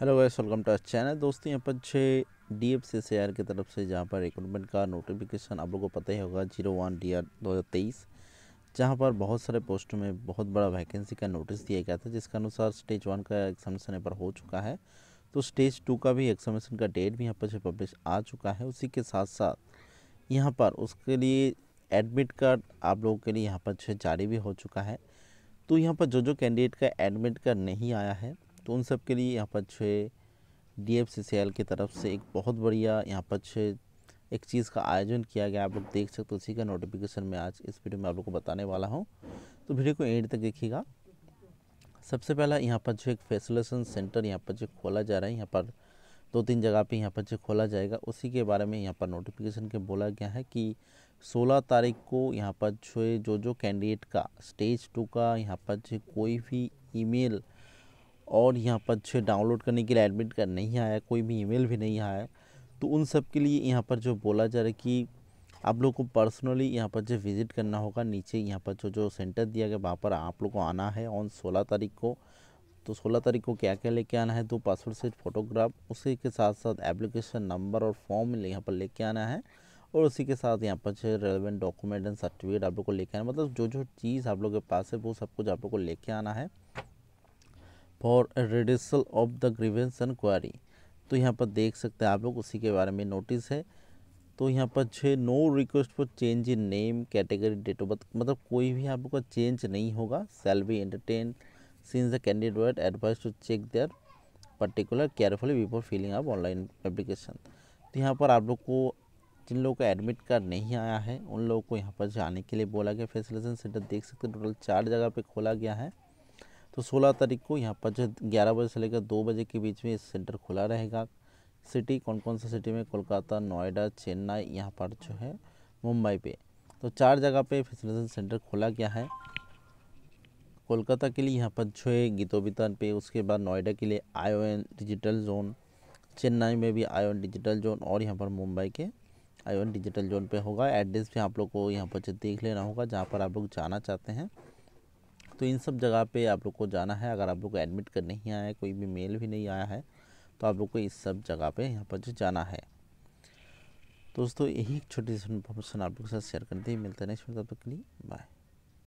hello guys welcome to channel दोस्तों यहाँ पर छः D F C C R की तरफ से जहाँ पर रिक्रूटमेंट का नोटिफिकेशन आप लोगों को पता ही होगा जीरो वन डी आर दो हज़ार तेईस जहाँ पर बहुत सारे पोस्ट में बहुत बड़ा वैकेंसी का नोटिस दिया गया था जिसके अनुसार स्टेज वन का एग्जामिनेशन यहाँ पर हो चुका है तो स्टेज टू का भी एग्जामिनेशन का डेट भी यहाँ पर पब्लिश आ चुका है उसी के साथ साथ यहाँ पर उसके लिए एडमिट कार्ड आप लोगों के लिए यहाँ पर जारी भी हो चुका है तो यहाँ पर जो जो कैंडिडेट का एडमिट कार्ड नहीं आया है तो उन सब के लिए यहाँ पर छः D F C C L की तरफ से एक बहुत बढ़िया यहाँ पर छः एक चीज़ का आयोजन किया गया आप लोग देख सकते हो उसी का नोटिफिकेशन मैं आज इस वीडियो में आप लोग को बताने वाला हूँ तो वीडियो को एंड तक देखिएगा सबसे पहला यहाँ पर जो एक फैसिलेशन सेंटर यहाँ पर जो खोला जा रहा है यहाँ पर दो तीन जगह पे यहाँ पर जो खोला जाएगा उसी के बारे में यहाँ पर नोटिफिकेशन के बोला गया है कि 16 तारीख को यहाँ पर जो जो जो कैंडिडेट का स्टेज टू का यहाँ पर जो कोई भी ईमेल और यहाँ पर जो डाउनलोड करने के लिए एडमिट कार्ड नहीं आया कोई भी ईमेल भी नहीं आया तो उन सब के लिए यहाँ पर जो बोला जा रहा है कि आप लोग को पर्सनली यहाँ पर जो विज़िट करना होगा नीचे यहाँ पर जो जो सेंटर दिया गया वहाँ पर आप लोग को आना है ऑन सोलह तारीख को तो सोलह तारीख को क्या क्या लेके आना है तो पासवर्ड साइज फ़ोटोग्राफ उसी के साथ साथ एप्लीकेशन नंबर और फॉर्म यहाँ पर लेके आना है और उसी के साथ यहाँ पर जो रेलिवेंट डॉक्यूमेंट एंड सर्टिफिकेट आप लोग को लेके आना मतलब जो जो चीज़ आप लोग के पास है वो सब कुछ आप लोग को लेके आना है for redressal of the grievances inquiry तो यहाँ पर देख सकते हैं आप लोग उसी के बारे में नोटिस है तो यहाँ पर छः no request for change in name category date of birth मतलब कोई भी आप लोग का चेंज नहीं होगा shall be entertain since the candidate advice to check their particular carefully before filling up online application तो यहाँ पर आप लोग को जिन लोगों का एडमिट कार्ड नहीं आया है उन लोगों को यहाँ पर जाने के लिए बोला गया फैसिलेशन सेंटर देख सकते हैं टोटल चार जगह पे खोला गया है तो 16 तारीख को यहाँ पर जो ग्यारह बजे से लेकर दो बजे के बीच में इस सेंटर खुला रहेगा सिटी कौन कौन सा सिटी में कोलकाता नोएडा चेन्नई यहाँ पर जो है मुंबई पे तो चार जगह पे फैसिलिटेशन सेंटर खोला गया है कोलकाता के लिए यहाँ पर जो है गीतोबितान पे उसके बाद नोएडा के लिए एन डिजिटल जोन चेन्नई में भी आयोन डिजिटल जोन और यहाँ पर मुंबई के आयोन डिजिटल जोन पे होगा एड्रेस भी आप लोग को यहाँ पर देख लेना होगा जहाँ पर आप लोग जाना चाहते हैं तो इन सब जगह पे आप लोग को जाना है अगर आप लोग को एडमिट कर नहीं आया है कोई भी मेल भी नहीं आया है तो आप लोग को इस सब जगह पे यहाँ पर जो जाना है दोस्तों यही एक छोटी सी इन्फॉर्मेशन आप लोग के साथ शेयर करते हैं मिलते हैं नेक्स्ट वीडियो तब तक के लिए बाय